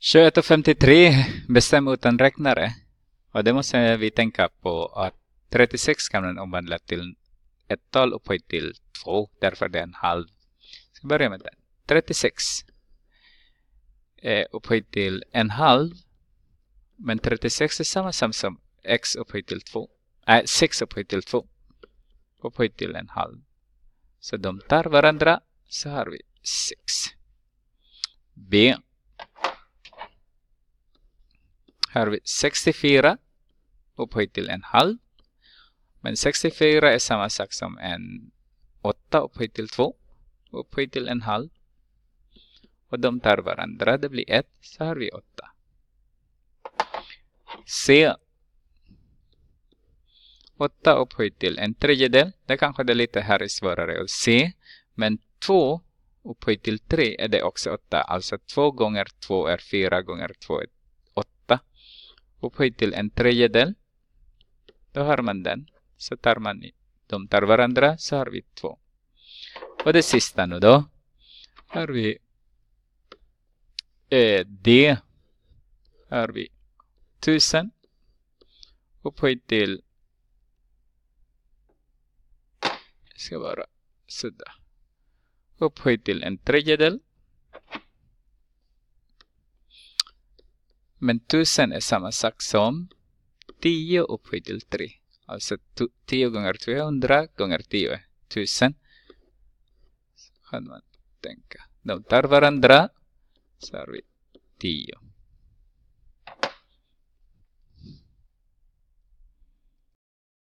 21.53 bestäm utan räknare. Och det måste vi tänka på att 36 kan man omvandla till ett tal upphöjt till 2 därför det är en halv. Jag ska börja med den. 36 eh, upphöjt till en halv. Men 36 är samma som x upphöjt till 2. Nej, äh, 6 upphöjt till 2. Upphöjt till en halv. Så de tar varandra. Så har vi 6. Bien. Här har vi 64 upphöjt till en halv. Men 64 är samma sak som en 8 upphöjt till 2 upphöjt till en halv. Och de tar varandra. Det blir 1. Så har vi 8. C. 8 upphöjt till en tredjedel. Det kanske det lite här är svårare att se. Men 2 upphöjt till 3 är det också 8. Alltså 2 gånger 2 är 4 gånger 2 är upphöjt till en tredjedel, då har man den. Så tar man de tar varandra, så har vi två. Och det sista nu då, har vi eh, D. Har vi tusen upphöjt till ska vara sådär. Upphöjt till en tredjedel. Men tusen är samma sak som 10 upphöjt till 3. Alltså 10 gånger 300 gånger 10 tusen. Så kan man tänka. De tar varandra. Så har vi 10.